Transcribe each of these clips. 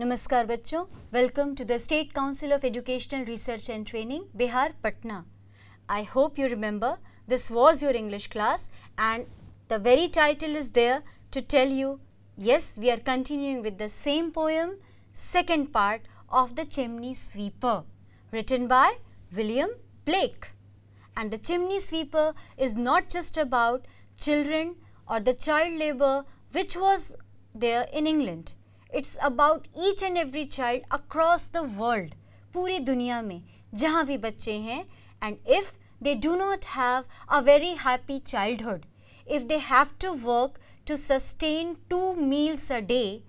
नमस्कार बच्चों welcome to the state council of educational research and training Bihar Patna I hope you remember this was your English class and the very title is there to tell you yes we are continuing with the same poem second part of the chimney sweeper written by william blake and the chimney sweeper is not just about children or the child labor which was there in england it's about each and every child across the world, पूरी दुनिया में जहाँ भी बच्चे हैं and if they do not have a very happy childhood. If they have to work to sustain two meals a day,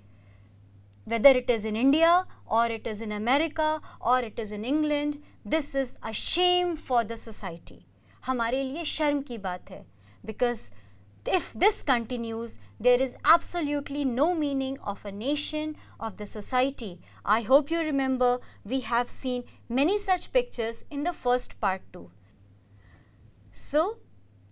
whether it is in India or it is in America or it is in England, this is a shame for the society. हमारे लिए शर्म की बात है because if this continues, there is absolutely no meaning of a nation, of the society. I hope you remember we have seen many such pictures in the first part too. So,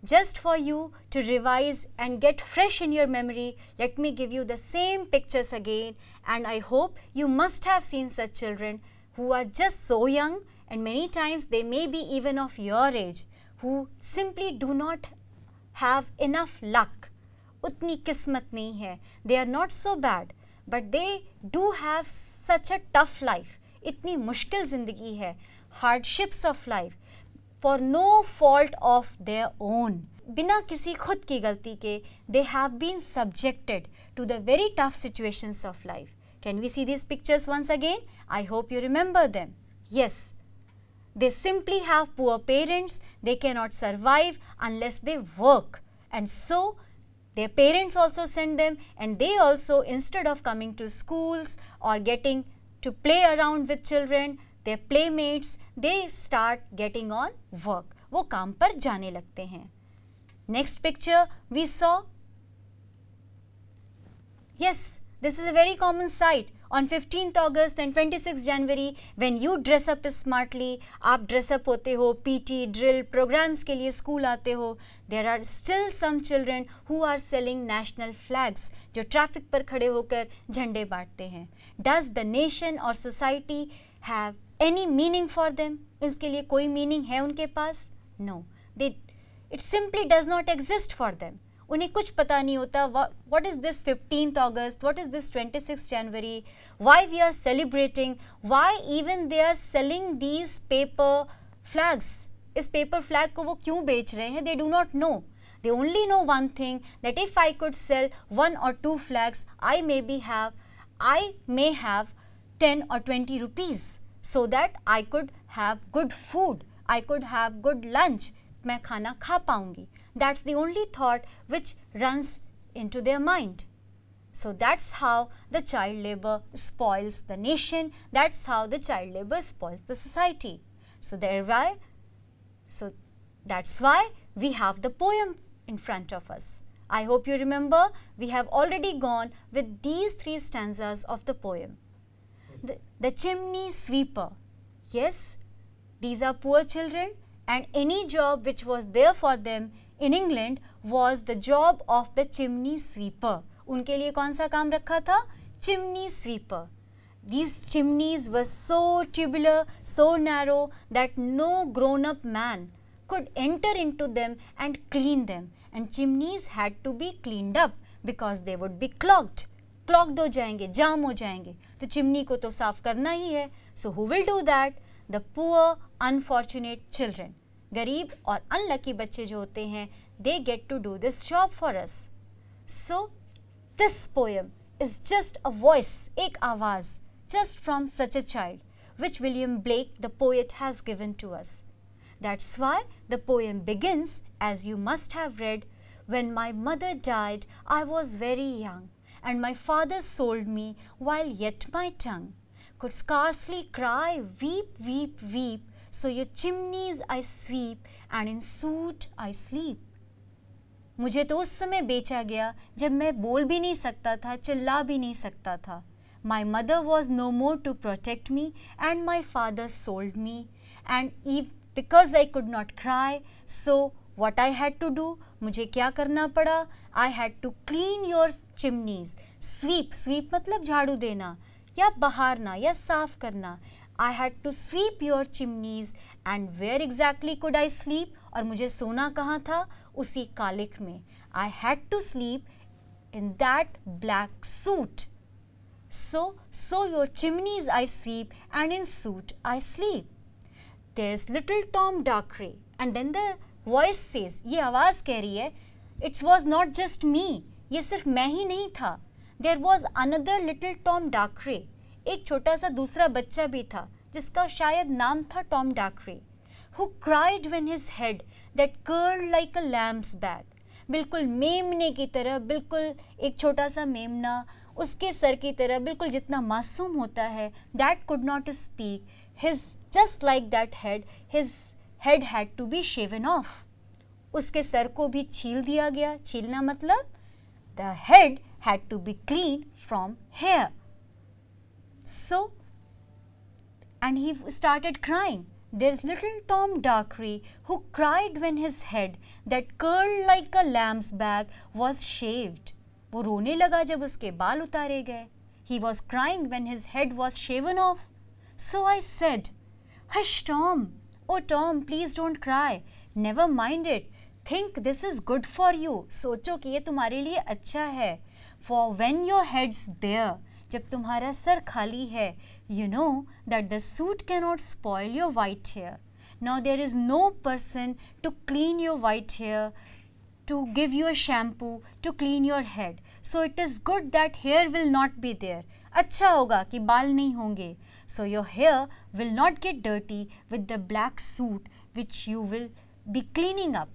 just for you to revise and get fresh in your memory, let me give you the same pictures again and I hope you must have seen such children who are just so young and many times they may be even of your age who simply do not have enough luck utni kismat nahi hai they are not so bad but they do have such a tough life itni mushkil zindagi hai hardships of life for no fault of their own bina kisi khud ki galti ke they have been subjected to the very tough situations of life can we see these pictures once again i hope you remember them yes they simply have poor parents, they cannot survive unless they work. And so, their parents also send them and they also instead of coming to schools or getting to play around with children, their playmates, they start getting on work. वो काम पर जाने लगते हैं Next picture we saw, yes, this is a very common sight. on 15th August and 26th January when you dress up smartly आप dress up होते हो PT drill programs के लिए school आते हो there are still some children who are selling national flags जो traffic पर खड़े होकर झंडे बांटते हैं does the nation or society have any meaning for them उसके लिए कोई meaning है उनके पास no they it simply does not exist for them उन्हें कुछ पता नहीं होता what is this fifteen August what is this twenty six January why we are celebrating why even they are selling these paper flags इस paper flag को वो क्यों बेच रहे हैं they do not know they only know one thing that if I could sell one और two flags I may be have I may have ten और twenty rupees so that I could have good food I could have good lunch मैं खाना खा पाऊंगी That's the only thought which runs into their mind. So that's how the child labor spoils the nation. That's how the child labor spoils the society. So thereby, so that's why we have the poem in front of us. I hope you remember we have already gone with these three stanzas of the poem. The, the chimney sweeper. Yes, these are poor children and any job which was there for them in England was the job of the chimney sweeper उनके लिए कौन सा काम रखा था chimney sweeper these chimneys were so tubular so narrow that no grown up man could enter into them and clean them and chimneys had to be cleaned up because they would be clogged clogged हो जाएंगे जाम हो जाएंगे तो chimney को तो साफ करना ही है so who will do that the poor unfortunate children गरीब or unlucky बच्चे जो they get to do this job for us. So, this poem is just a voice, एक आवाज़ just from such a child, which William Blake, the poet, has given to us. That's why the poem begins, as you must have read, When my mother died, I was very young, and my father sold me while yet my tongue could scarcely cry, Weep, weep, weep, so so, chimneys I sweep and in soot I I मुझे तो उस समय बेचा गया जब मैं बोल भी नहीं सकता था चिल्ला भी नहीं सकता था my mother was no more to protect me and my father sold me and ई because I could not cry so what I had to do मुझे क्या करना पड़ा I had to clean your chimneys sweep sweep मतलब झाड़ू देना या बहारना या साफ करना I had to sweep your chimneys and where exactly could I sleep और मुझे सोना कहाँ था उसी कालिक में I had to sleep in that black suit. So, so your chimneys I sweep and in suit I sleep. There's little Tom Darkray and then the voice says ये आवाज़ कह रही है It was not just me. ये सिर्फ मैं ही नहीं था There was another little Tom Darkray. एक छोटा सा दूसरा बच्चा भी था जिसका शायद नाम था Tom Dacre who cried when his head that curl like a lamb's back बिल्कुल मेमने की तरह बिल्कुल एक छोटा सा मेमना उसके सर की तरह बिल्कुल जितना मासूम होता है that could not speak his just like that head his head had to be shaven off उसके सर को भी छील दिया गया छीलना मतलब the head had to be clean from hair So, and he started crying. There's little Tom Darkry who cried when his head that curled like a lamb's back was shaved. वो रोने लगा जब उसके बाल उतारे गए. He was crying when his head was shaven off. So I said, Hush Tom, oh Tom, please don't cry. Never mind it. Think this is good for you. सोचो कि ये तुम्हारे लिए अच्छा है. For when your head's bare, जब तुम्हारा सर खाली है you know that the soot not spoil your white hair now there is no person to clean your white hair to give you a shampoo to clean your head so it is good that hair will not be there अच्छा होगा कि बाल नहीं होंगे so your hair will not get dirty with the black soot which you will be cleaning up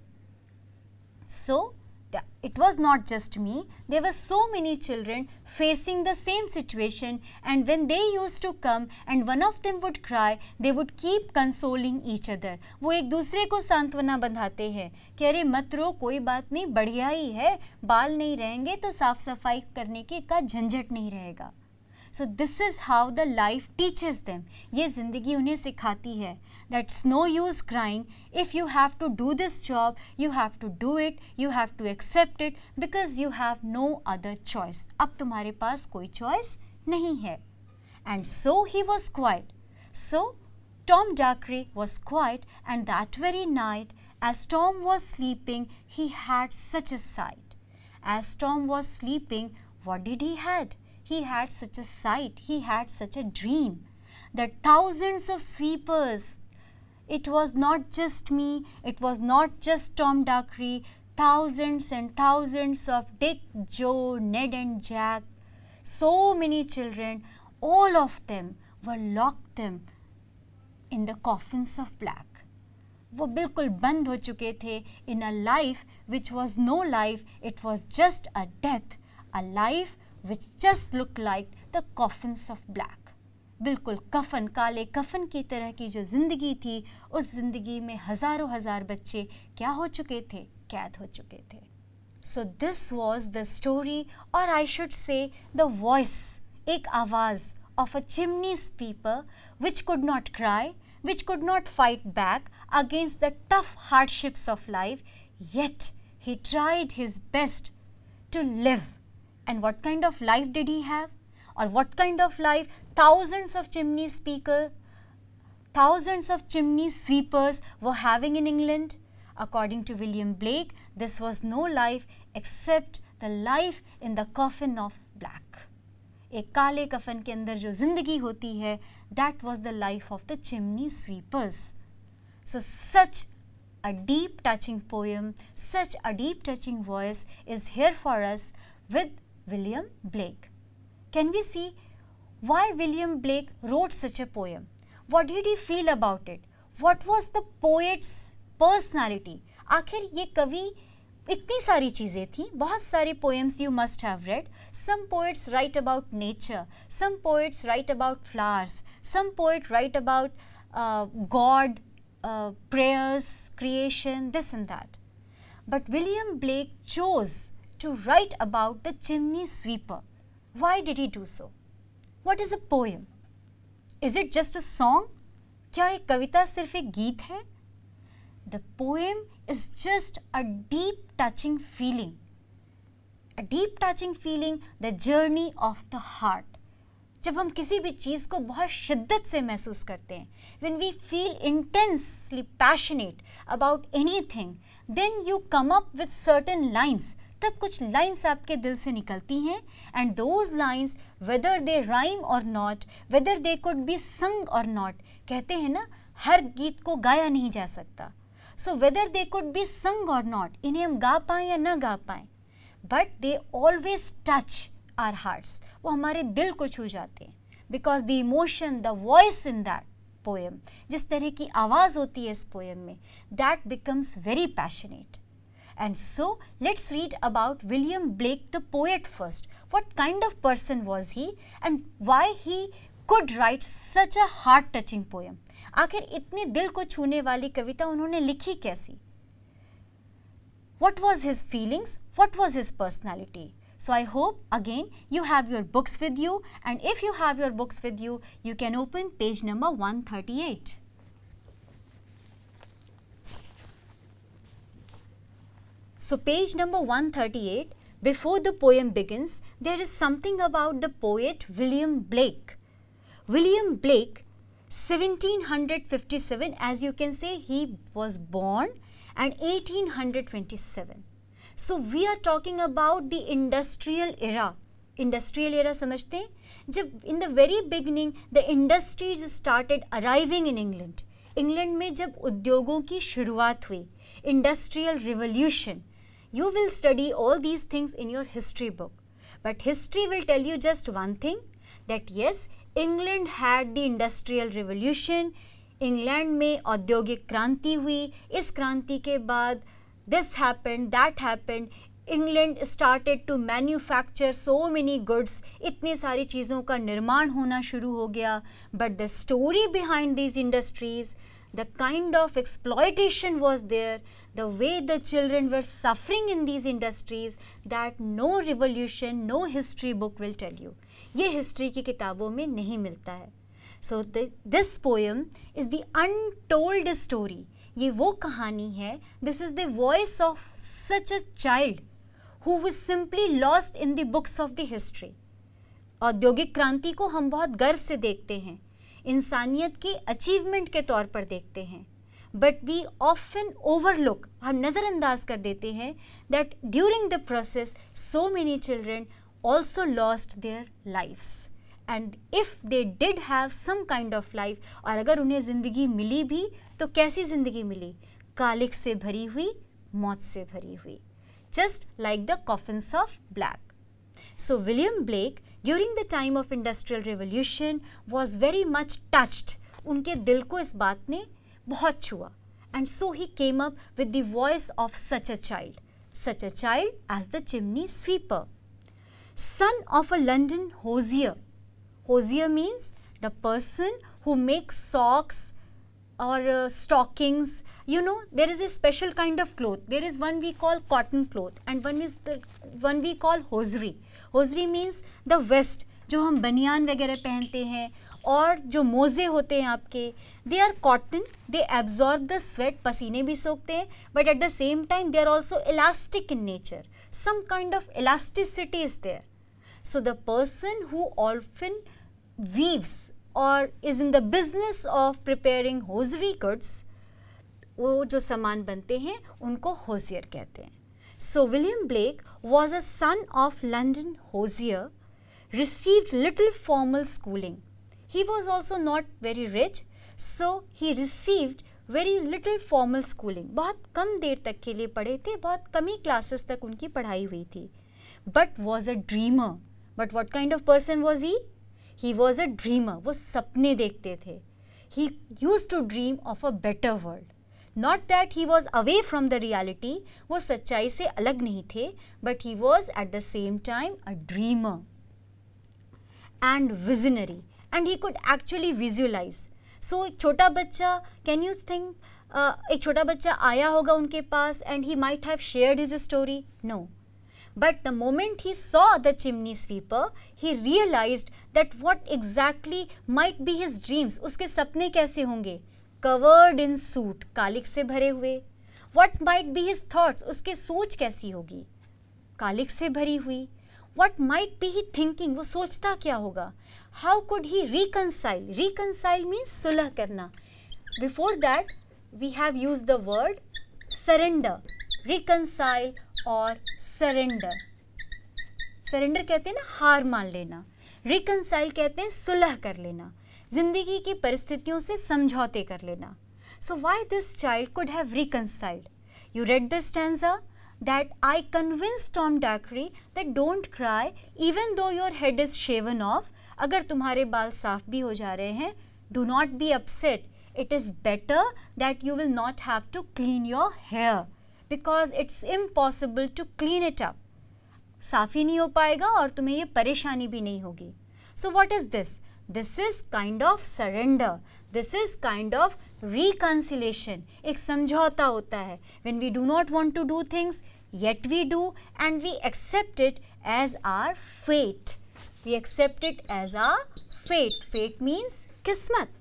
so it was not just me. There were so many children facing the same situation and when they used to come and one of them would cry, they would keep consoling each other. wo ek dusre ko सांत्वना bandhate hain कि अरे mat ro koi baat nahi badhiya hi hai baal nahi rahenge to saaf safai karne के ka jhanjhat nahi rahega so this is how the life teaches them ये ज़िंदगी उन्हें सिखाती है that's no use crying if you have to do this job you have to do it you have to accept it because you have no other choice अब तुम्हारे पास कोई choice नहीं है and so he was quite so Tom Dacre was quiet and that very night as Tom was sleeping he had such a sight. As Tom was sleeping what did he had? he had such a sight, he had such a dream that thousands of sweepers, it was not just me, it was not just Tom Dakri, thousands and thousands of Dick, Joe, Ned and Jack, so many children, all of them were locked them in the coffins of black. वो बिल्कुल बंद हो चुके थे in a life which was no life it was just a death a life which just looked like the coffins of black. बिल्कुल कफन काले कफन की तरह की जो ज़िंदगी थी उस ज़िंदगी में हज़ारों हज़ार बच्चे क्या हो चुके थे कैद हो चुके थे so this was the story और I should say the voice एक आवाज़ of a chimney sweeper which could not cry which could not fight back against the tough hardships of life, yet he tried his best to live and what kind of life did he have? Or what kind of life? Thousands of chimney speakers, thousands of chimney sweepers were having in England. According to William Blake, this was no life except the life in the coffin of black. A काले coffin के अंदर जो जिंदगी होती है that was the life of the chimney sweepers. So such a deep touching poem, such a deep touching voice is here for us with. William Blake. Can we see why William Blake wrote such a poem? What did he feel about it? What was the poet's personality? आखिर ये कवि इतनी सारी चीज़ें थी बहुत सारे poems you must have read some poets write about nature some poets write about flowers some poet write about God prayers, creation, this and that. But William Blake chose to write about the chimney sweeper. Why did he do so? What is a poem? Is it just a song? क्या ये कविता सिर्फ एक गीत है the poem is just a deep touching feeling a deep touching feeling the journey of the heart जब हम किसी भी चीज़ को बहुत शिद्दत से महसूस करते हैं when we feel intensely passionate about anything then you come up with certain lines तब कुछ लाइन्स आपके दिल से निकलती हैं and those lines whether they rhyme और not whether they could be sung और नॉट कहते हैं ना हर गीत को गाया नहीं जा सकता so whether they could be sung और नॉट इन्हें हम गा पाएँ या ना गा पाएँ but they always touch our hearts वो हमारे दिल को छू जाते हैं because the emotion the voice in that poem जिस तरह की आवाज़ होती है इस पोएम में that becomes very passionate And so let's read about William Blake the poet first. What kind of person was he and why he could write such a heart touching poem? आखिर इतनी दिल को छूने वाली कविता उन्होंने लिखी कैसी What was his feelings? What was his personality? So I hope again you have your books with you and if you have your books with you, you can open page number 138. So page number 138, before the poem begins, there is something about the poet William Blake. William Blake, 1757, as you can say, he was born and 1827. So we are talking about the industrial era. Industrial era, समझते in the very beginning, the industries started arriving in England. England में जब उद्योगों की शुरुआत हुई industrial revolution you will study all these things in your history book. But history will tell you just one thing that yes, England had the industrial revolution, England mein audyogik kranti hui, is kranti ke baad, this happened, that happened, England started to manufacture so many goods, itne sari cheezon ka nirman hona shuru ho gaya. But the story behind these industries, the kind of exploitation was there, the way the children were suffering in these industries that no revolution, no history book will tell you. ye history ki kitabon mein nahi milta hai So the, this poem is the untold story. ye wo kahani hai this is the voice of such a child who was simply lost in the books of the history. औद्योगिक क्रांति को हम बहुत गर्व से देखते हैं इंसानियत की अचीवमेंट के तौर पर देखते हैं बट वी ऑफन ओवरलुक हम नज़रअंदाज कर देते हैं that during the process so many children also lost their lives and if they did have some kind of life और अगर उन्हें ज़िंदगी मिली भी तो कैसी ज़िंदगी मिली कालिक से भरी हुई मौत से भरी हुई just like the coffins of black so William Blake during the time of industrial revolution was very much touched उनके दिल को इस बात ने बहुत छुआ and so he came up with the voice of such a child such a child as the chimney sweeper son of a london hosier hosier means the person who makes socks or uh, stockings you know there is a special kind of cloth there is one we call cotton cloth and one is the one we call hosiery hosiery means the vest जो हम बनियान वगैरह पहनते हैं और जो मोज़े होते हैं आपके they are cotton they absorb the sweat पसीने भी सोखते हैं but at the same time they are also elastic in nature some kind of elasticity is there so the person who ऑल्फिन वीव्स और is in the business of preparing hosiery goods वो जो सामान बनते हैं उनको होजियर कहते हैं So, William Blake was a son of London hosier, received little formal schooling. He was also not very rich, so he received very little formal schooling. बहुत कम देर तक के लिए पढ़े थे, बहुत कम क्लासेस तक उनकी पढ़ाई हुई थी. But was a dreamer. But what kind of person was he? He was a dreamer. वो सपने देखते थे. He used to dream of a better world. Not that he was away from the reality वो सच्चाई से अलग नहीं थे but he was at the same time a dreamer and visionary and he could actually visualise so एक छोटा बच्चा can you think एक छोटा बच्चा आया होगा उनके पास and he might have shared his story no but the moment he saw the chimney sweeper he realise that what exactly might be his dreams उसके सपने कैसे होंगे कवर्ड इन सूट कालिक से भरे हुए what might be his thoughts उसकी सोच कैसी होगी कालिक से भरी हुई what might be he thinking वो सोचता क्या होगा how could he reconcile reconcile means सुलह करना before that we have use the word surrender reconcile और सरेंडर सरेंडर कहते हैं ना हार मान लेना रिकनसाइल कहते हैं सुलह कर लेना जिंदगी की परिस्थितियों से समझौते कर लेना so why this child could have reconciled you read this stanza that I convince Tom Dacre that don't cry even though your head is shaven off अगर तुम्हारे बाल साफ भी हो जा रहे हैं do not be upset it is better that you will not have to clean your hair because it's impossible to clean it up साफ ही नहीं हो पाएगा और तुम्हें ये परेशानी भी नहीं होगी so what is this this is kind of surrender this is kind of reconciliation एक समझौता होता है when we do not want to do things yet we do and we accept it as our fate we accept it as our fate fate means kismat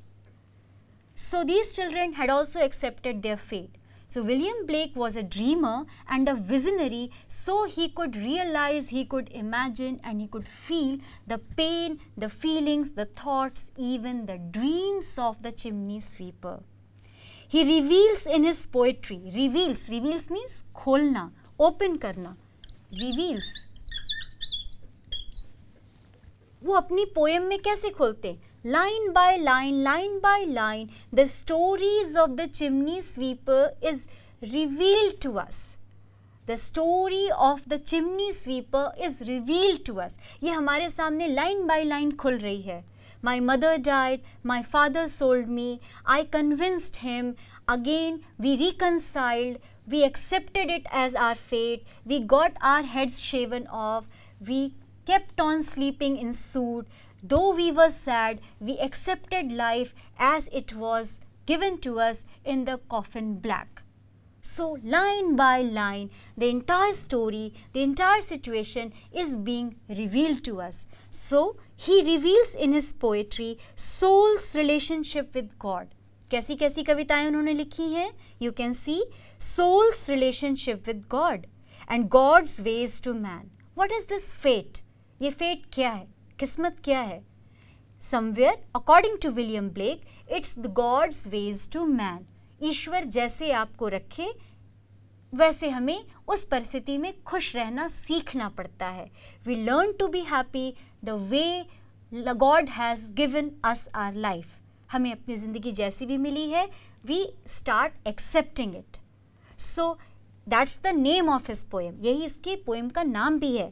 so these children had also accepted their fate so William Blake was a dreamer and a visionary so he could realize, he could imagine and he could feel the pain, the feelings, the thoughts, even the dreams of the chimney sweeper. He reveals in his poetry, reveals, reveals means kholna, open karna, reveals. वो अपनी poem में कैसे खोलते Line by line, line by line, the stories of the chimney sweeper is revealed to us. The story of the chimney sweeper is revealed to us. ये हमारे सामने line by line खुल रही है My mother died, my father sold me, I convinced him, again we reconciled, we accepted it as our fate, we got our heads shaven off, we kept on sleeping in suit, Though we were sad, we accepted life as it was given to us in the coffin black. So, line by line, the entire story, the entire situation is being revealed to us. So, he reveals in his poetry soul's relationship with God. कैसी कैसी कविताएं उन्होंने लिखी हैं you can see soul's relationship with God and God's ways to man what is this fate ये fate क्या है किस्मत क्या है somewhere according to William Blake it's the God's ways to man ईश्वर जैसे आपको रखे वैसे हमें उस परिस्थिति में खुश रहना सीखना पड़ता है we learn to be happy the way God has given us our life हमें अपनी ज़िंदगी जैसी भी मिली है we start accepting it so that's the name of his poem यही इसके पोएम का नाम भी है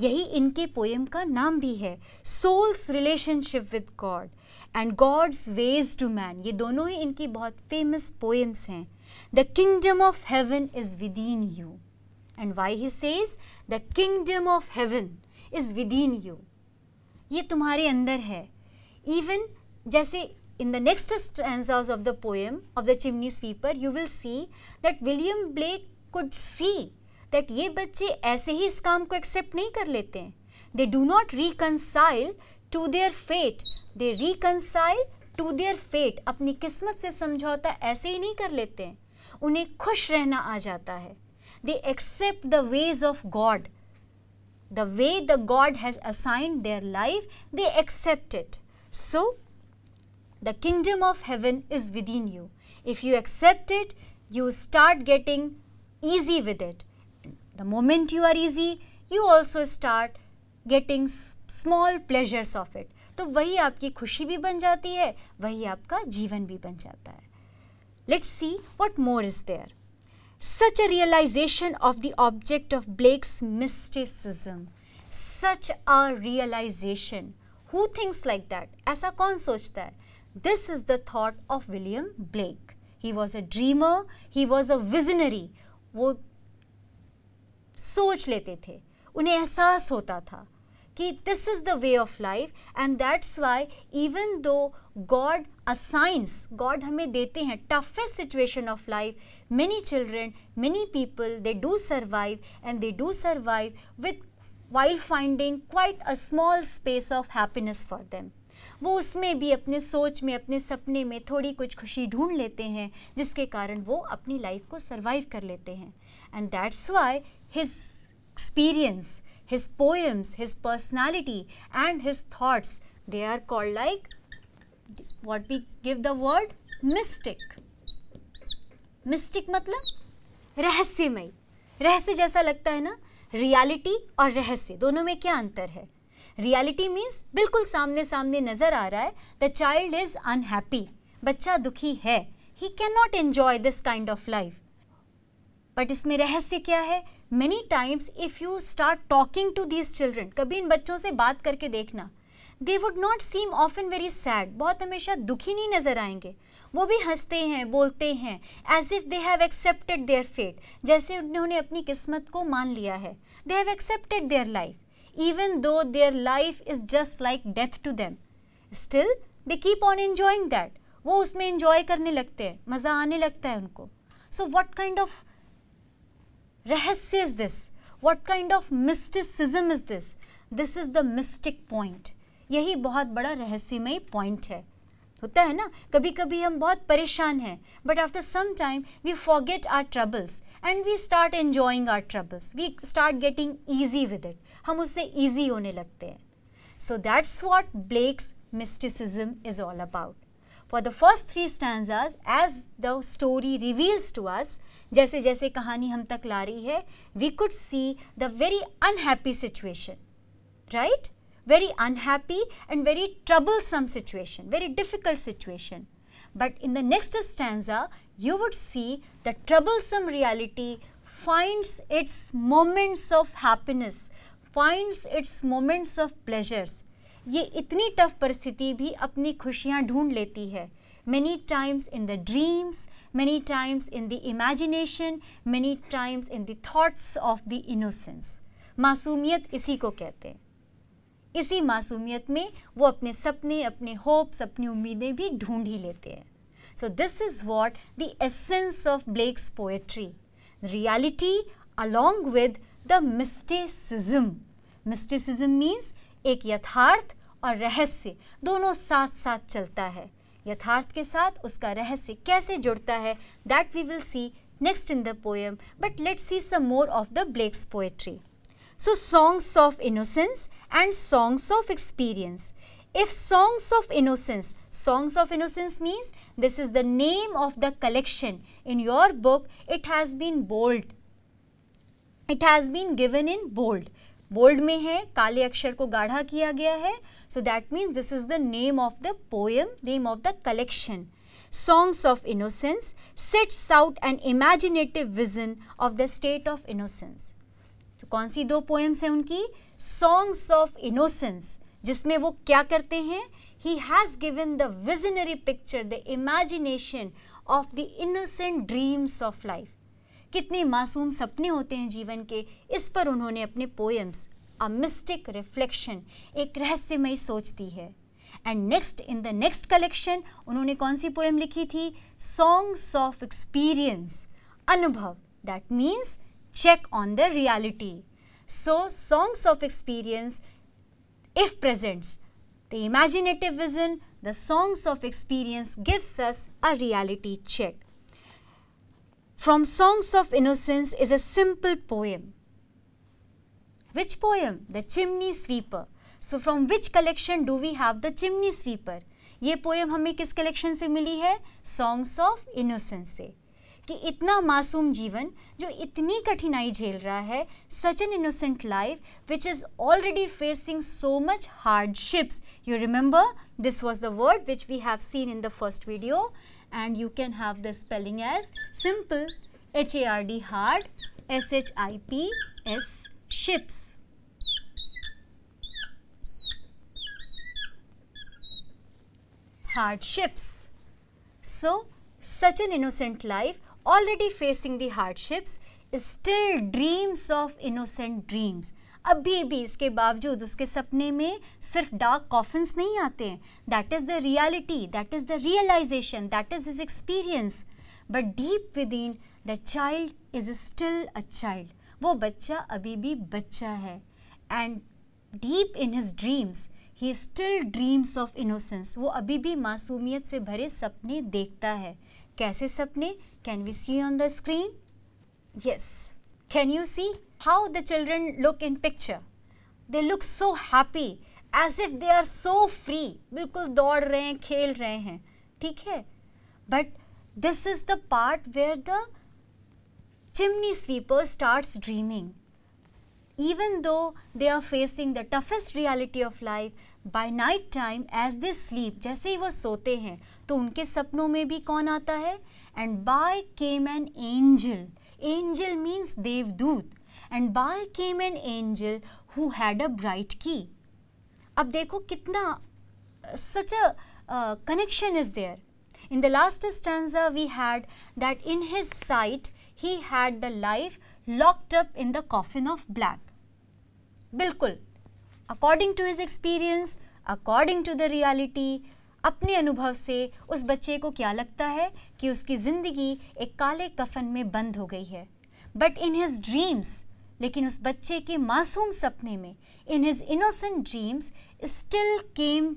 यही इनके पोएम का नाम भी है soul's relationship with God and God's ways to man ये दोनों ही इनकी बहुत फेमस पोएम्स हैं the kingdom of heaven is within you and why he says the kingdom of heaven is within you ये तुम्हारे अंदर है इवन जैसे in the next stanza of the poem of the chimney sweeper you will see that William Blake could see that ये बच्चे ऐसे ही इस काम को एक्सेप्ट नहीं कर लेते हैं they do not reconcile to their fate they reconcile to their fate अपनी किस्मत से समझौता ऐसे ही नहीं कर लेते हैं उन्हें खुश रहना आ जाता है they accept the ways of God the way the God has assigned their life they accept it so the kingdom of heaven is within you if you accept it you start getting easy with it The moment you are easy, you also start getting small pleasures of it. तो वही आपकी खुशी भी बन जाती है वही आपका जीवन भी बन जाता है let's see what more is there such a realization of the object of Blake's mysticism, such a realization. Who thinks like that? ऐसा कौन सोचता है? This is the thought of William Blake. He was a dreamer, he was a visionary. सोच लेते थे उन्हें एहसास होता था कि this is the way of life and that's why even though God assigns God हमें देते हैं toughest situation of life many children many people they do survive and they do survive with while finding quite a small space of happiness for them वो उसमें भी अपने सोच में अपने सपने में थोड़ी कुछ खुशी ढूंढ लेते हैं जिसके कारण वो अपनी लाइफ को सर्वाइव कर लेते हैं and that's why his experience, his poems, his personality and his thoughts, they are called like what we give the word mystic. Mystic मतलब रहस्यमय रहस्य जैसा लगता है ना रियलिटी और रहस्य दोनों में क्या अंतर है रियलिटी मीन्स बिल्कुल सामने सामने नज़र आ रहा है द चाइल्ड इज़ अनहैप्पी बच्चा दुखी है he can not enjoy this kind of life but इसमें रहस्य क्या है many times if you start talking to these children कभी इन बच्चों से बात करके देखना would not seem of an very sad बहुत हमेशा दुखी नहीं नज़र आएंगे वो भी हंसते हैं बोलते हैं as if they have accepted their fate जैसे उन्होंने अपनी किस्मत को मान लिया है they have accepted their life even though their life is just like death to them still they keep on enjoying that वो उसमें इंजॉय करने लगते हैं मज़ा आने लगता है उनको so what kind of Rahasya is this? What kind of mysticism is this? This is the mystic point. यही बहुत बड़ा रहस्यमय point है होता है ना कभी कभी हम बहुत परेशान हैं but after some time we forget our troubles and we start enjoying our troubles we start getting easy with it हम उससे ईजी होने लगते हैं So that's what Blake's mysticism is all about. For the first three stanzas, as the story reveals to us, जैसे जैसे कहानी हम तक ला रही है we could see the very unhappy situation right very unhappy and very troublesome situation very difficult situation but in the next stanza you would see the troublesome reality finds its moments of happiness finds its moments of pleasures ये इतनी tough परिस्थिति भी अपनी खुशियाँ ढूंढ लेती है many times in the dreams, many times in the imagination, many times in the thoughts of the innocence. मासूमियत इसी को कहते हैं इसी मासूमियत में वो अपने सपने अपने होप्स अपनी उम्मीदें भी ढूंढ ही लेते हैं so this is what the essence of Blake's poetry reality along with the mysticism. Mysticism means एक यथार्थ और रहस्य दोनों साथ साथ चलता है यथार्थ के साथ उसका रहस्य कैसे जुड़ता है that we will see next in the poem but let see some more of the Blake's poetry so songs of innocence and songs of experience if songs of innocence songs of innocence means this is the name of the collection in your book it has been bold it has been given in bold bold में है काले अक्षर को गाढ़ा किया गया है So that means this is the name of the poem, name of the collection. Songs of Innocence sets out an imaginative vision of the state of innocence. तो kaun si do poems hai unki songs of innocence jisme wo kya karte hain he has given the visionary picture the imagination of the innocent dreams of life कितने मासूम सपने होते हैं जीवन के इस पर उन्होंने अपने पोएम्स मिस्टिक रिफ्लेक्शन एक रहस्यमय सोचती है and next in the next collection उन्होंने कौन सी पोएम लिखी थी सॉन्ग्स ऑफ एक्सपीरियंस अनुभव that means check on the reality so songs of experience if presents the imaginative vision the songs of experience gives us a reality check from songs of innocence is a simple poem Which poem? The Chimney Sweeper. So from which collection do we have the Chimney Sweeper? ये poem हमें किस collection से मिली है songs of innocence से कि इतना मासूम जीवन जो इतनी कठिनाई झेल रहा है such an innocent life which is already facing so much hardships you remember this was the word which we have seen in the first video and you can have the spelling as simple H A R D hard S H I P S ships hardships so such an innocent life already facing the hardships still dreams of innocent dreams अभी भी इसके बावजूद उसके सपने में सिर्फ dark coffins नहीं आते हैं that is the reality that is the realisation that is is experience but deep within the child is still a child वो बच्चा अभी भी बच्चा है and deep in his dreams he still dreams of innocence वो अभी भी मासूमियत से भरे सपने देखता है कैसे सपने can we see on the screen yes can you see how the children look in picture they look so happy as if they are so free बिल्कुल दौड़ रहे हैं खेल रहे हैं ठीक है but this is the part where the chimney sweeper starts dreaming. Even though they are facing the toughest reality of life, by night time as they sleep, jaise hi wo sote hain to unke sapno mein bhi kaun aata hai and by came an angel angel means devdoot and by came an angel who had a bright key ab dekho kitna uh, such a uh, connection is there. In the last stanza, we had that in his sight he had the life locked up in the coffin of black बिल्कुल according to his experience according to the reality अपने अनुभव से उस बच्चे को क्या लगता है कि उसकी ज़िंदगी एक काले कफन में बंद हो गई है बट इन हिज ड्रीम्स लेकिन उस बच्चे के मासूम सपने में in his innocent dreams still came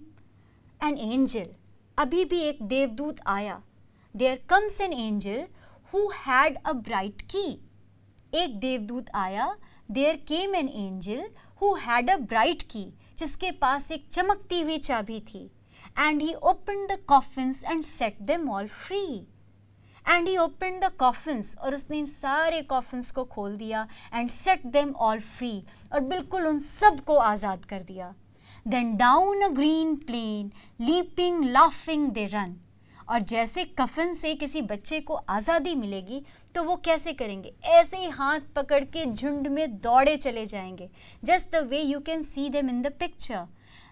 an angel अभी भी एक देवदूत आया there comes an angel who had a bright key एक देवदूत आया there came an angel who had a bright key जिसके पास एक चमकती हुई चाबी थी and he opened the coffins and set them all free. And he opened the coffins और उसने इन सारे coffins को खोल दिया and set them all free और बिल्कुल उन सब को आज़ाद कर दिया Then down a green plain, leaping, laughing they run. और जैसे कफन से किसी बच्चे को आज़ादी मिलेगी तो वो कैसे करेंगे ऐसे ही हाथ पकड़ के झुंड में दौड़े चले जाएंगे just the way you can see them in the picture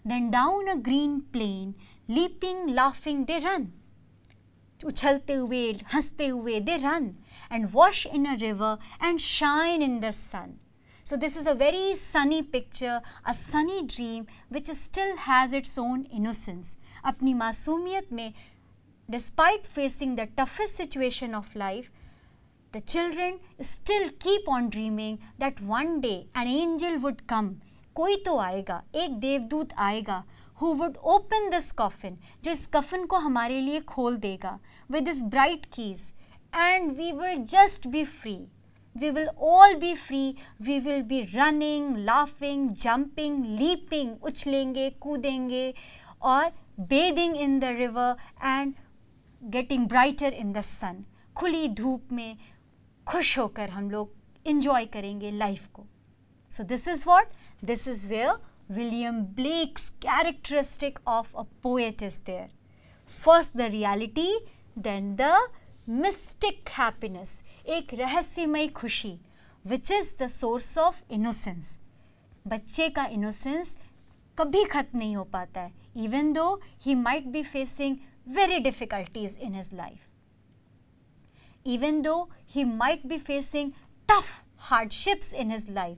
then down a green plain leaping laughing they run उछलते हुए हंसते हुए they run and wash in a river and shine in the sun so this is a very sunny picture a sunny dream which still has its own innocence अपनी मासूमियत में despite facing the toughest situation of life, the children still keep on dreaming that one day an angel would come. कोई तो आएगा एक देवदूत आएगा who would open this coffin जो इस coffin को हमारे लिए खोल देगा with his bright keys and we will just be free. We will all be free. We will be running, laughing, jumping, leaping, उछलेंगे कूदेंगे or bathing in the river and getting brighter in the sun खुली धूप में खुश होकर हम लोग enjoy करेंगे लाइफ को so this is what this is where William Blake's characteristic of a poet is there first the reality then the mystic happiness एक रहस्यमय खुशी which is the source of innocence बच्चे का इनोसेंस कभी ख़त्म नहीं हो पाता है even though he might be facing very difficulties in his life. Even though he might be facing tough hardships in his life,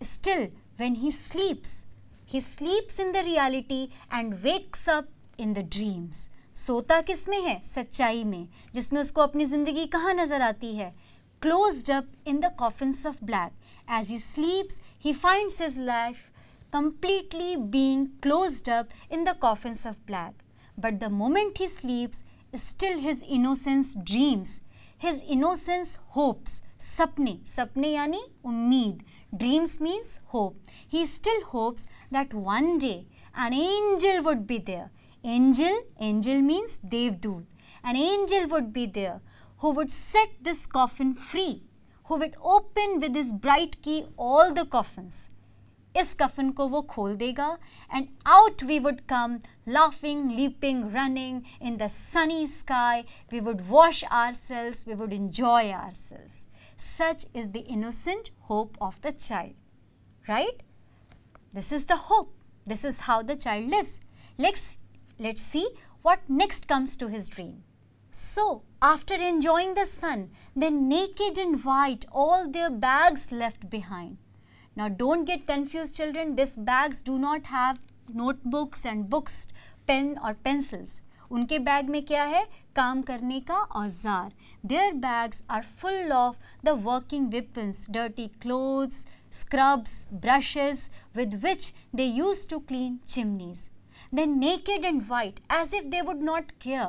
still when he sleeps, he sleeps in the reality and wakes up in the dreams. Sota किस hai है सच्चाई में जिसमें usko apni zindagi कहाँ nazar aati hai, closed up in the coffins of black. As he sleeps, he finds his life completely being closed up in the coffins of black. But the moment he sleeps, still his innocence dreams, his innocence hopes, sapne, sapne yani ummeed, dreams means hope. He still hopes that one day an angel would be there. Angel, angel means Devdut. An angel would be there who would set this coffin free, who would open with his bright key all the coffins. इस कफन को वो खोल देगा and out we would come laughing, leaping, running in the sunny sky. We would wash ourselves, we would enjoy ourselves. Such is the innocent hope of the child, right? This is the hope. This is how the child lives. Let's, let's see what next comes to his dream. So, after enjoying the sun, then naked and white, all their bags left behind. Now don't get confused children, this bags do not have notebooks and books, pen or pencils. उनके bag में क्या है काम करने का औजार their bags are full of the working weapons dirty clothes scrubs brushes with which they use to clean chimneys then naked and white as if they would not care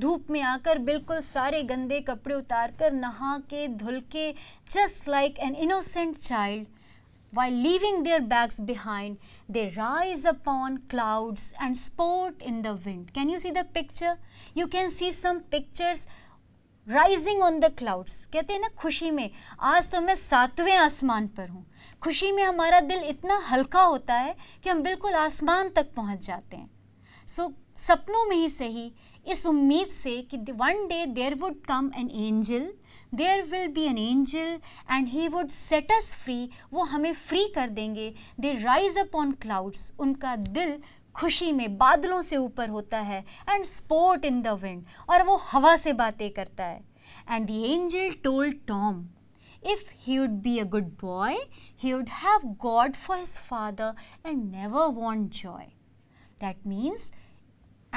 धूप में आकर बिल्कुल सारे गंदे कपड़े उतार कर नहा के धुल के just like an innocent child While leaving their bags behind, they rise upon clouds and sport in the wind. Can you see the picture? You can see some pictures rising on the clouds कहते हैं ना खुशी में आज तो मैं सातवें आसमान पर हूँ खुशी में हमारा दिल इतना हल्का होता है कि हम बिल्कुल आसमान तक पहुँच जाते हैं सो so, सपनों में ही सही इस उम्मीद से कि one day there would come an angel There will be an angel, and he would set us free. वो हमें फ्री कर देंगे दे राइज अपॉन क्लाउड्स उनका दिल खुशी में बादलों से ऊपर होता है and sport in the wind और वो हवा से बातें करता है and the angel told Tom if he would be a good boy, he would have God for his father and never want joy. That means,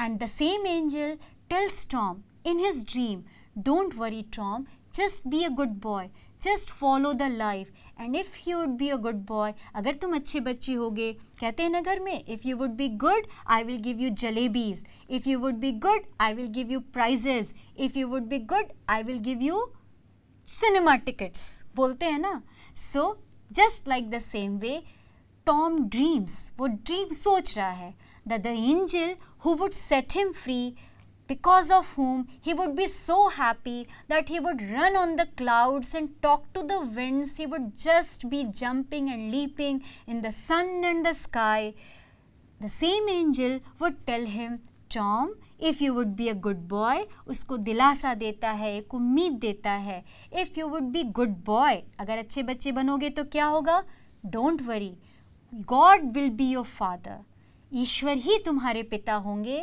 and the same angel tells Tom in his dream, Don't worry, Tom, just be a good boy just follow the life and if you would be a good boy अगर तुम अच्छे बच्चे होगे कहते हैं ना घर में if you would be good I will give you jalebis if you would be good I will give you prizes if you would be good I will give you cinema tickets बोलते हैं ना so just like the same way Tom dreams वो dream सोच रहा है the the angel who would set him free because of whom he would be so happy that he would run on the clouds and talk to the winds. He would just be jumping and leaping in the sun and the sky. The same angel would tell him, Tom, if you would be a good boy usko dilasa deta hai ek ummeed deta hai if you would be good boy agar acche bacche banoge to kya hoga don't worry god will be your father ईश्वर ही तुम्हारे पिता होंगे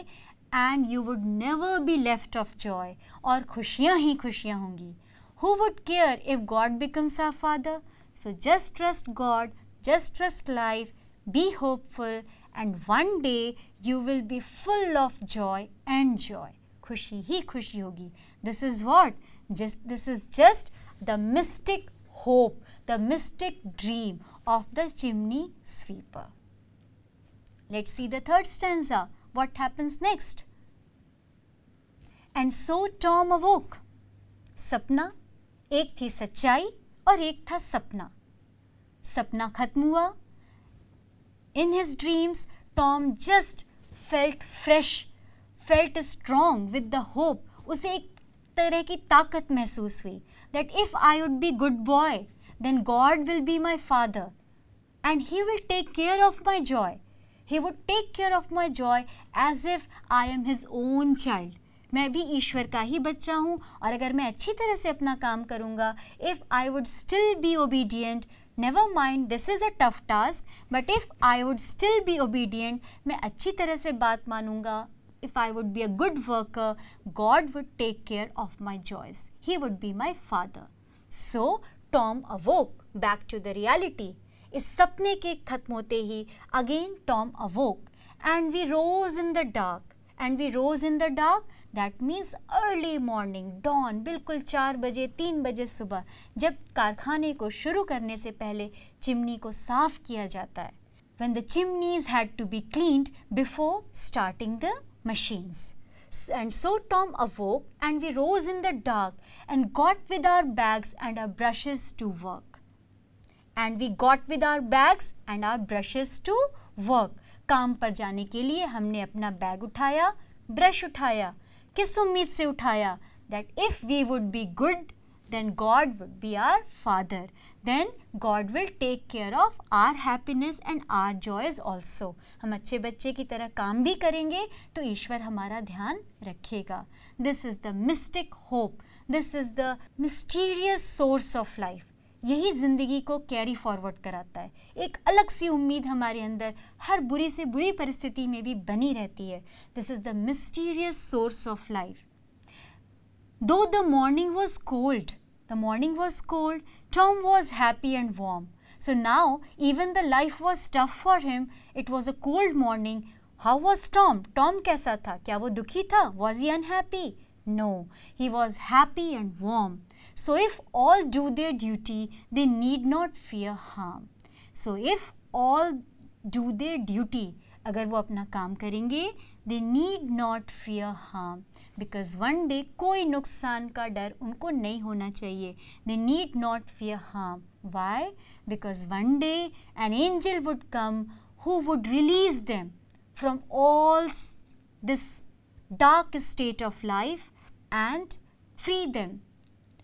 and you would never be left of joy or खुशियाँ hi खुशियाँ hongi. Who would care if God becomes our father? So just trust God, just trust life, be hopeful and one day you will be full of joy and joy. Khushi hi khushi होगी This is what? Just, this is just the mystic hope, the mystic dream of the chimney sweeper. Let's see the third stanza what happens next? And so Tom awoke. Sapna, ek thi sachai aur ek tha sapna. Sapna khatm In his dreams, Tom just felt fresh, felt strong with the hope. Use ek tarah ki taakat mehsoos That if I would be good boy, then God will be my father and he will take care of my joy. He would take care of my joy as if I am His own child. मैं भी ईश्वर का ही बच्चा हूँ और अगर मैं अच्छी तरह से अपना काम करूँगा If I would still be obedient, never mind. This is a tough task, but if I would still be obedient, मैं अच्छी तरह से बात मानूँगा if I would be a good worker, God would take care of my joys. He would be my father. So Tom awoke back to the reality. इस सपने के खत्म होते ही again Tom awoke and we rose in the dark and we rose in the dark that means early morning dawn बिल्कुल चार बजे तीन बजे सुबह जब कारखाने को शुरू करने से पहले चिमनी को साफ किया जाता है when the chimneys had to be clean before starting the machines and so Tom awoke and we rose in the dark and got with our bags and our brushes to work and we got with our bags and our brushes to work काम पर जाने के लिए हमने अपना bag उठाया brush उठाया किस उम्मीद से उठाया that if we would be good then God would be our Father. Then God will take care of our happiness and our joys also. हम अच्छे बच्चे की तरह काम भी करेंगे तो ईश्वर हमारा ध्यान रखेगा this is the mystic hope this is the mysterious source of life यही ज़िंदगी को कैरी फॉरवर्ड कराता है एक अलग सी उम्मीद हमारे अंदर हर बुरी से बुरी परिस्थिति में भी बनी रहती है this is the mysterious source of life though the morning was cold the morning was cold Tom was happy and warm so now even the life was tough for him it was a cold morning how was Tom Tom कैसा था? क्या वो दुखी था? Was he unhappy no he was happy and warm So, if all do their duty, they need not fear harm. So, if all do their duty, agar wo apna kaam karenge, they need not fear harm because one day koi nuksan ka dar unko nahi hona chahiye. They need not fear harm. Why? Because one day an angel would come who would release them from all this dark state of life and free them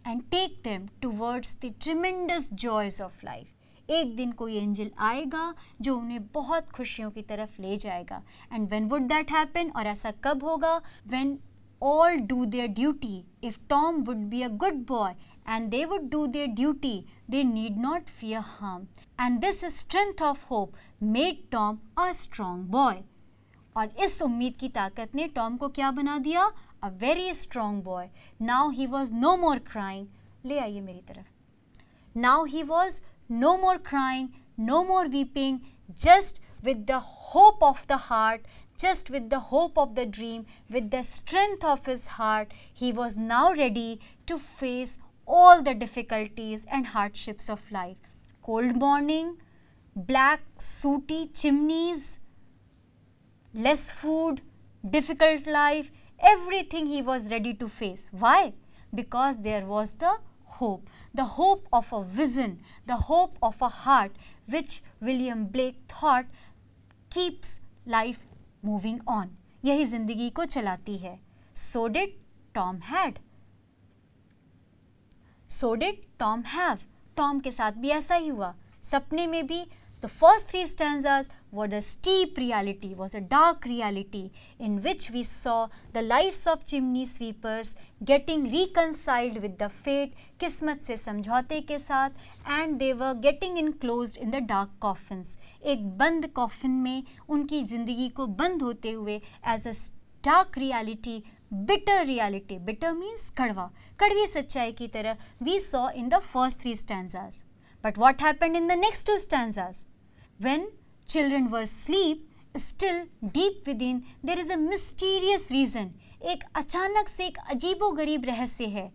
and take them towards the tremendous joys of life एक दिन कोई angel आएगा जो उन्हें बहुत खुशियों की तरफ ले जाएगा and when would that happen और ऐसा कब होगा when all do their duty if Tom would be a good boy and they would do their duty they need not fear harm and this strength of hope made Tom a strong boy और इस उम्मीद की ताकत ने Tom को क्या बना दिया a very strong boy. Now he was no more crying. ले आइए मेरी तरफ Now he was no more crying, no more weeping. Just with the hope of the heart, just with the hope of the dream, with the strength of his heart, he was now ready to face all the difficulties and hardships of life. Cold morning, black, sooty chimneys, less food, difficult life, everything he was ready to face. Why? Because there was the hope, the hope of a vision, the hope of a heart which William Blake thought keeps life moving on. यही जिंदगी को चलाती है So did Tom had. So did Tom have. Tom के साथ भी ऐसा ही हुआ सपने में भी the first three stanzas was a steep reality, was a dark reality in which we saw the lives of chimney sweepers getting reconciled with the fate, किस्मत से समझौते के साथ and they were getting enclose in the dark coffins एक बंद coffin में उनकी ज़िंदगी को बंद होते हुए as a dark reality bitter reality bitter means कड़वा कड़वी सच्चाई की तरह we saw in the first three stanzas but what happened in the next two stanzas when children were asleep, still deep within there is a mysterious reason, एक अचानक से एक अजीबो गरीब रहस्य है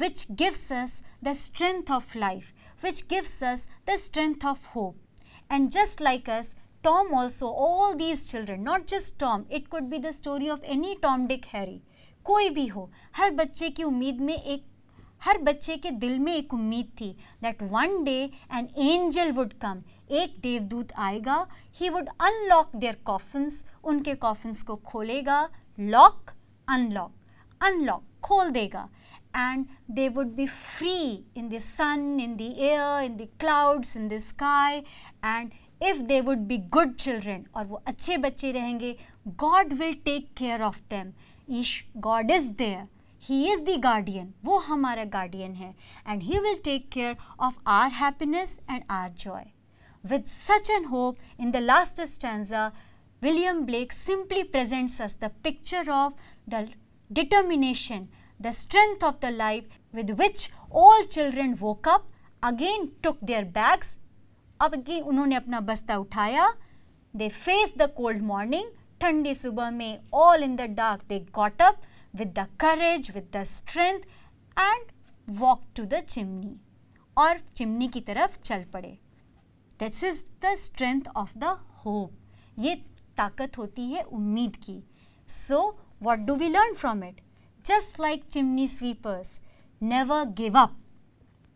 which gives us the strength of life, which gives us the strength of hope. And just like us, Tom also, all these children, not just Tom, it could be the story of any Tom, Dick, Harry, कोई भी हो हर बच्चे की उम्मीद में एक हर बच्चे के दिल में एक उम्मीद थी that one day an angel would come एक देवदूत आएगा he would unlock their coffins उनके कॉफिन्स को खोलेगा लॉक अनलॉक अनलॉक खोल देगा and they would be free in the sun in the air in the clouds in the sky and if they would be good children और वो अच्छे बच्चे रहेंगे God will take care of them ईश God is there he is the guardian वो हमारा guardian है and he will take care of our happiness and our joy with such an hope in the last stanza william blake simply presents us the picture of the determination the strength of the life with which all children woke up again took their bags अब again उन्होंने अपना बस्ता उठाया they faced the cold morning ठंडी सुबह में all in the dark they got up with the courage, with the strength and walk to the chimney or chimney की तरफ चल पड़े this the strength of the the hope ये ताकत होती है उम्मीद की So what do we learn from it? Just like chimney sweepers, never give up.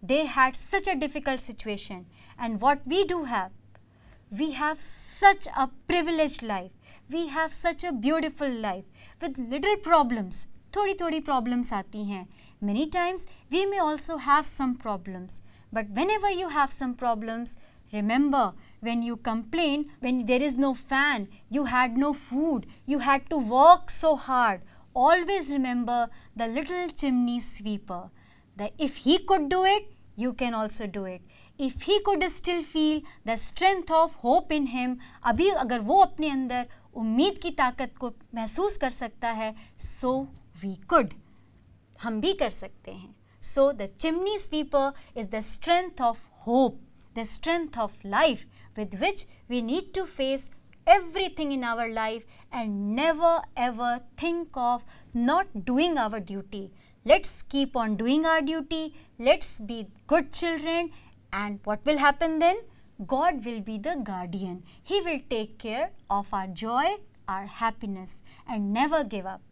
they had such a difficult situation and what we do have we have such a privileged life we have such a beautiful life with little problems थोड़ी थोड़ी problems आती हैं many times we may also have some problems but whenever you have some problems remember when you complain when there is no fan you had no food you had to work so hard always remember the little chimney sweeper the if he could do it you can also do it if he could still feel the strength of hope in him अभी अगर वो अपने अंदर उम्मीद की ताकत को महसूस कर सकता है सो वी कुड हम भी कर सकते हैं so the chimney sweeper is the strength of hope the strength of life with which we need to face everything in our life and never ever think of not doing our duty let's keep on doing our duty let's be good children and what will happen then God will be the guardian. He will take care of our joy, our happiness and never give up.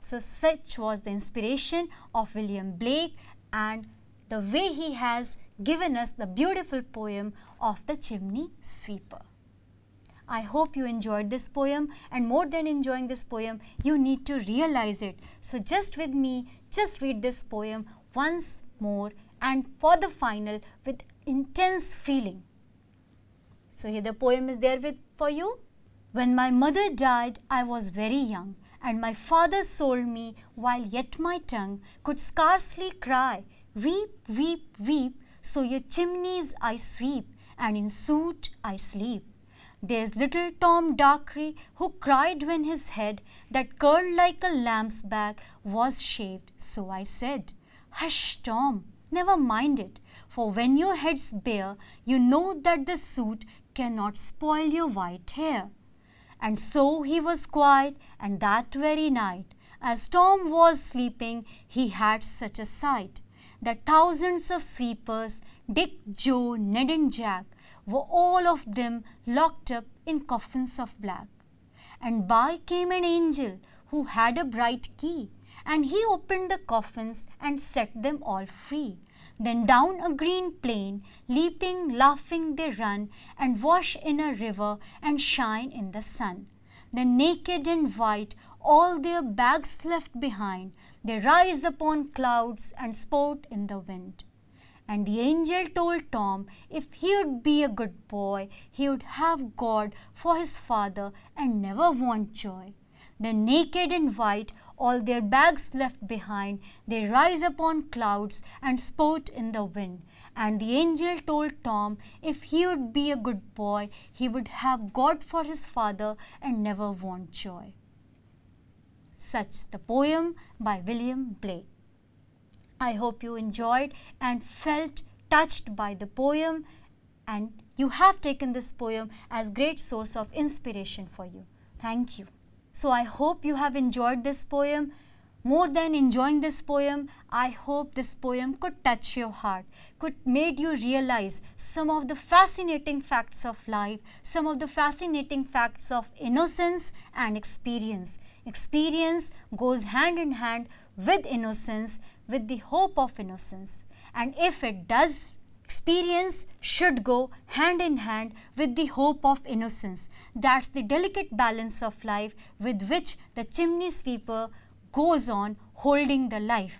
So such was the inspiration of William Blake and the way he has given us the beautiful poem of the chimney sweeper. I hope you enjoyed this poem and more than enjoying this poem, you need to realize it. So just with me, just read this poem once more and for the final with intense feeling. So here the poem is there with for you. When my mother died, I was very young, and my father sold me while yet my tongue could scarcely cry. Weep, weep, weep, so your chimneys I sweep, and in soot I sleep. There's little Tom Darkry who cried when his head that curled like a lamb's back was shaved. So I said, Hush, Tom, never mind it, for when your head's bare, you know that the suit cannot spoil your white hair. And so he was quiet, and that very night, as Tom was sleeping, he had such a sight that thousands of sweepers, Dick, Joe, Ned, and Jack, were all of them locked up in coffins of black. And by came an angel who had a bright key, and he opened the coffins and set them all free. Then down a green plain, leaping, laughing they run, and wash in a river and shine in the sun. Then naked and white, all their bags left behind, they rise upon clouds and sport in the wind. And the angel told Tom if he would be a good boy, he would have God for his father and never want joy. Then naked and white, all their bags left behind, they rise upon clouds and sport in the wind. And the angel told Tom if he would be a good boy, he would have God for his father and never want joy. Such the poem by William Blake. I hope you enjoyed and felt touched by the poem and you have taken this poem as great source of inspiration for you. Thank you. So I hope you have enjoyed this poem. More than enjoying this poem, I hope this poem could touch your heart, could made you realize some of the fascinating facts of life, some of the fascinating facts of innocence and experience. Experience goes hand in hand with innocence, with the hope of innocence. And if it does, Experience should go hand in hand with the hope of innocence. That's the delicate balance of life with which the chimney sweeper goes on holding the life.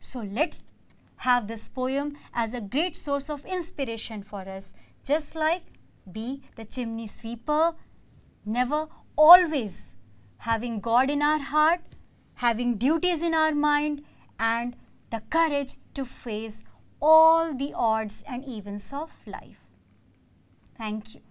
So let's have this poem as a great source of inspiration for us. Just like be the chimney sweeper, never always having God in our heart, having duties in our mind and the courage to face all the odds and evens of life. Thank you.